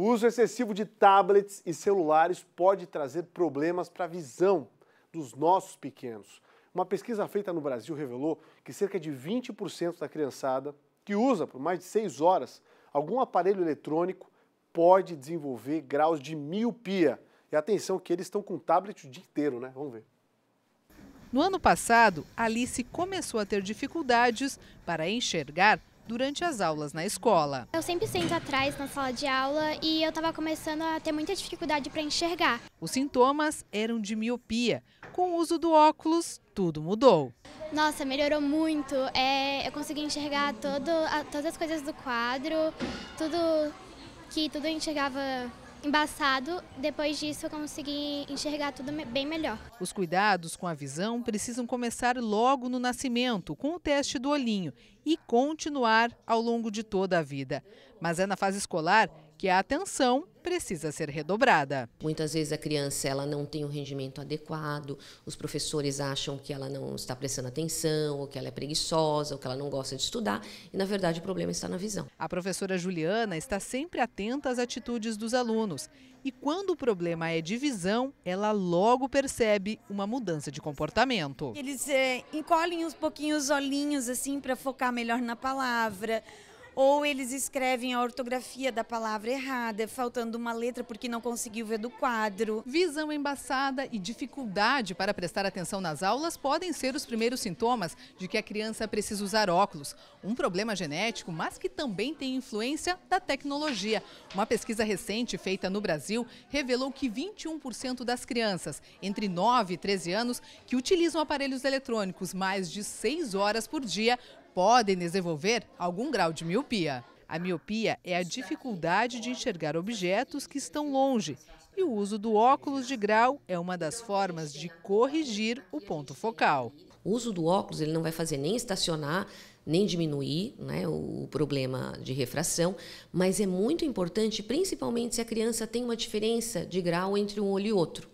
O uso excessivo de tablets e celulares pode trazer problemas para a visão dos nossos pequenos. Uma pesquisa feita no Brasil revelou que cerca de 20% da criançada que usa por mais de 6 horas algum aparelho eletrônico pode desenvolver graus de miopia. E atenção que eles estão com tablet o dia inteiro, né? Vamos ver. No ano passado, Alice começou a ter dificuldades para enxergar durante as aulas na escola. Eu sempre sento atrás na sala de aula e eu estava começando a ter muita dificuldade para enxergar. Os sintomas eram de miopia. Com o uso do óculos, tudo mudou. Nossa, melhorou muito. É, eu consegui enxergar todo, a, todas as coisas do quadro, tudo que tudo eu enxergava embaçado. Depois disso, eu consegui enxergar tudo bem melhor. Os cuidados com a visão precisam começar logo no nascimento, com o teste do olhinho, e continuar ao longo de toda a vida. Mas é na fase escolar que a atenção precisa ser redobrada. Muitas vezes a criança ela não tem o um rendimento adequado, os professores acham que ela não está prestando atenção, ou que ela é preguiçosa, ou que ela não gosta de estudar, e na verdade o problema está na visão. A professora Juliana está sempre atenta às atitudes dos alunos e quando o problema é de visão, ela logo percebe uma mudança de comportamento. Eles é, encolhem um pouquinho os olhinhos assim para focar melhor na palavra ou eles escrevem a ortografia da palavra errada, faltando uma letra porque não conseguiu ver do quadro. Visão embaçada e dificuldade para prestar atenção nas aulas podem ser os primeiros sintomas de que a criança precisa usar óculos. Um problema genético, mas que também tem influência da tecnologia. Uma pesquisa recente feita no Brasil revelou que 21% das crianças entre 9 e 13 anos que utilizam aparelhos eletrônicos mais de 6 horas por dia podem desenvolver algum grau de miopia. A miopia é a dificuldade de enxergar objetos que estão longe, e o uso do óculos de grau é uma das formas de corrigir o ponto focal. O uso do óculos ele não vai fazer nem estacionar, nem diminuir né, o problema de refração, mas é muito importante, principalmente se a criança tem uma diferença de grau entre um olho e outro.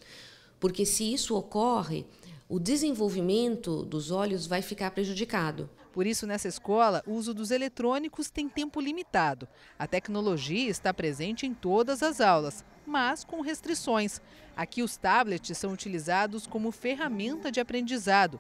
Porque se isso ocorre, o desenvolvimento dos olhos vai ficar prejudicado. Por isso, nessa escola, o uso dos eletrônicos tem tempo limitado. A tecnologia está presente em todas as aulas, mas com restrições. Aqui, os tablets são utilizados como ferramenta de aprendizado,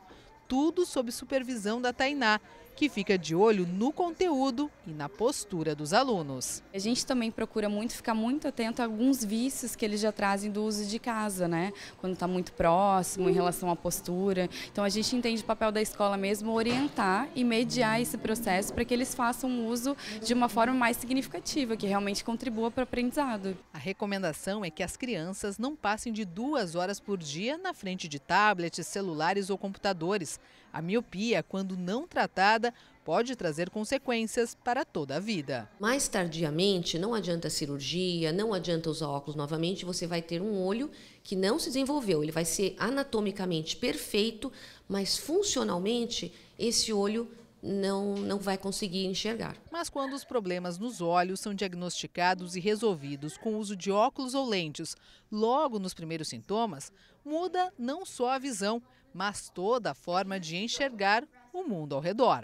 tudo sob supervisão da Tainá, que fica de olho no conteúdo e na postura dos alunos. A gente também procura muito ficar muito atento a alguns vícios que eles já trazem do uso de casa, né? Quando está muito próximo, em uhum. relação à postura. Então a gente entende o papel da escola mesmo orientar e mediar esse processo para que eles façam uso de uma forma mais significativa, que realmente contribua para o aprendizado. A recomendação é que as crianças não passem de duas horas por dia na frente de tablets, celulares ou computadores a miopia, quando não tratada, pode trazer consequências para toda a vida. Mais tardiamente, não adianta cirurgia, não adianta usar óculos novamente, você vai ter um olho que não se desenvolveu. Ele vai ser anatomicamente perfeito, mas funcionalmente esse olho não, não vai conseguir enxergar. Mas quando os problemas nos olhos são diagnosticados e resolvidos com o uso de óculos ou lentes, logo nos primeiros sintomas, muda não só a visão, mas toda a forma de enxergar o mundo ao redor.